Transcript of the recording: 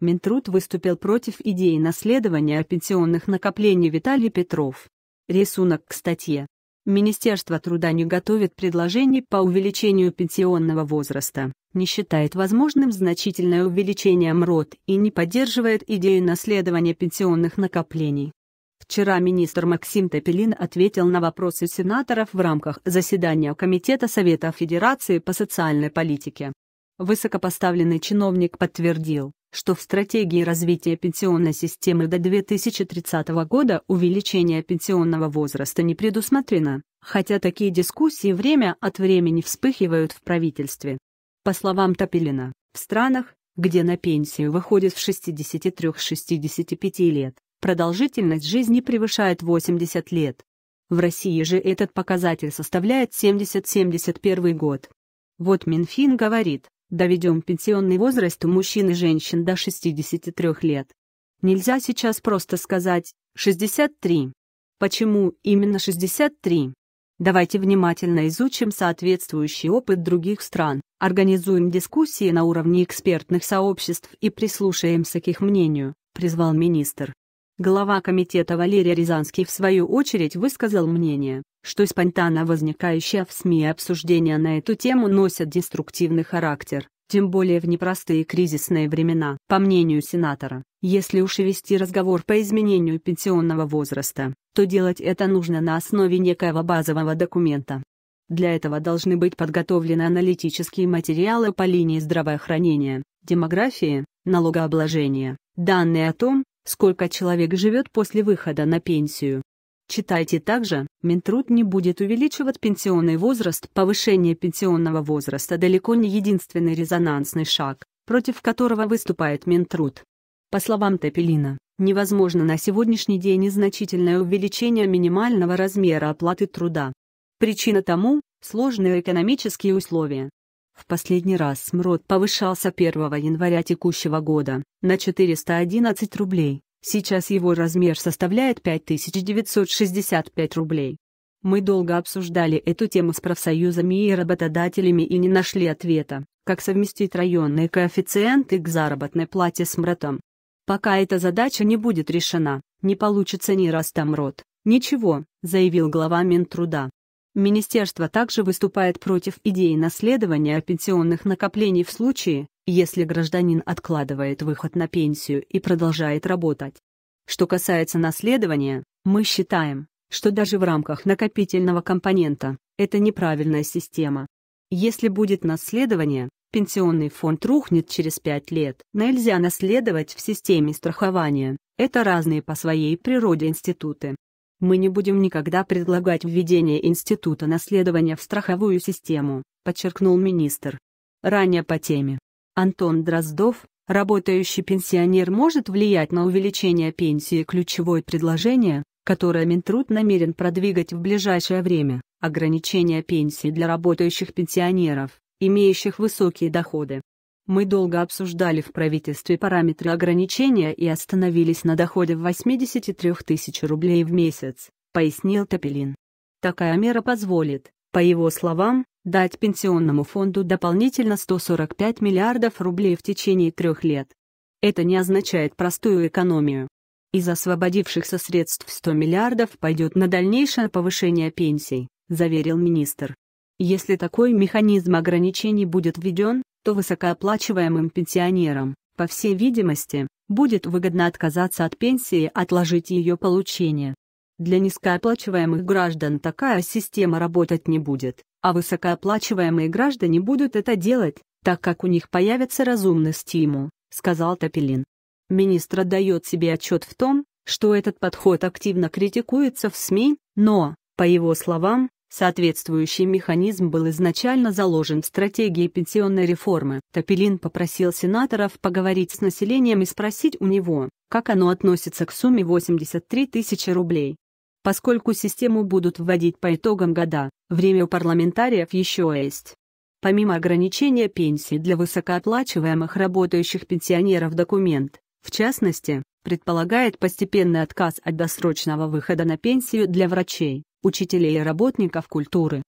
Минтруд выступил против идеи наследования пенсионных накоплений Виталий Петров. Рисунок к статье. Министерство труда не готовит предложений по увеличению пенсионного возраста, не считает возможным значительное увеличение МРОД и не поддерживает идею наследования пенсионных накоплений. Вчера министр Максим Топелин ответил на вопросы сенаторов в рамках заседания Комитета Совета Федерации по социальной политике. Высокопоставленный чиновник подтвердил, что в стратегии развития пенсионной системы до 2030 года увеличение пенсионного возраста не предусмотрено, хотя такие дискуссии время от времени вспыхивают в правительстве. По словам Топилина, в странах, где на пенсию выходит в 63-65 лет, продолжительность жизни превышает 80 лет. В России же этот показатель составляет 70-71 год. Вот Минфин говорит, Доведем пенсионный возраст у мужчин и женщин до 63 лет. Нельзя сейчас просто сказать «63». Почему именно 63? Давайте внимательно изучим соответствующий опыт других стран, организуем дискуссии на уровне экспертных сообществ и прислушаемся к их мнению, призвал министр. Глава комитета Валерий Рязанский в свою очередь высказал мнение, что спонтанно возникающее в СМИ обсуждение на эту тему носят деструктивный характер, тем более в непростые кризисные времена. По мнению сенатора, если уж и вести разговор по изменению пенсионного возраста, то делать это нужно на основе некоего базового документа. Для этого должны быть подготовлены аналитические материалы по линии здравоохранения, демографии, налогообложения, данные о том, сколько человек живет после выхода на пенсию. Читайте также, Минтруд не будет увеличивать пенсионный возраст, повышение пенсионного возраста далеко не единственный резонансный шаг, против которого выступает Минтруд. По словам Тепелина, невозможно на сегодняшний день значительное увеличение минимального размера оплаты труда. Причина тому – сложные экономические условия, в последний раз СМРОД повышался 1 января текущего года на 411 рублей, сейчас его размер составляет 5965 рублей. Мы долго обсуждали эту тему с профсоюзами и работодателями и не нашли ответа, как совместить районные коэффициенты к заработной плате с МРОТом. Пока эта задача не будет решена, не получится ни ростом МРОТ, ничего, заявил глава Минтруда. Министерство также выступает против идеи наследования пенсионных накоплений в случае, если гражданин откладывает выход на пенсию и продолжает работать. Что касается наследования, мы считаем, что даже в рамках накопительного компонента это неправильная система. Если будет наследование, пенсионный фонд рухнет через 5 лет. Нельзя наследовать в системе страхования. Это разные по своей природе институты. Мы не будем никогда предлагать введение института наследования в страховую систему, подчеркнул министр. Ранее по теме. Антон Дроздов, работающий пенсионер может влиять на увеличение пенсии ключевое предложение, которое Минтруд намерен продвигать в ближайшее время, ограничение пенсии для работающих пенсионеров, имеющих высокие доходы. Мы долго обсуждали в правительстве параметры ограничения и остановились на доходе в 83 тысяч рублей в месяц, пояснил Топилин. Такая мера позволит, по его словам, дать пенсионному фонду дополнительно 145 миллиардов рублей в течение трех лет. Это не означает простую экономию. Из освободившихся средств 100 миллиардов пойдет на дальнейшее повышение пенсий, заверил министр. Если такой механизм ограничений будет введен, что высокооплачиваемым пенсионерам, по всей видимости, будет выгодно отказаться от пенсии и отложить ее получение. Для низкооплачиваемых граждан такая система работать не будет, а высокооплачиваемые граждане будут это делать, так как у них появится разумный стимул, сказал Топилин. Министр дает себе отчет в том, что этот подход активно критикуется в СМИ, но, по его словам, Соответствующий механизм был изначально заложен в стратегии пенсионной реформы. Топилин попросил сенаторов поговорить с населением и спросить у него, как оно относится к сумме 83 тысячи рублей. Поскольку систему будут вводить по итогам года, время у парламентариев еще есть. Помимо ограничения пенсий для высокооплачиваемых работающих пенсионеров документ, в частности, предполагает постепенный отказ от досрочного выхода на пенсию для врачей учителей и работников культуры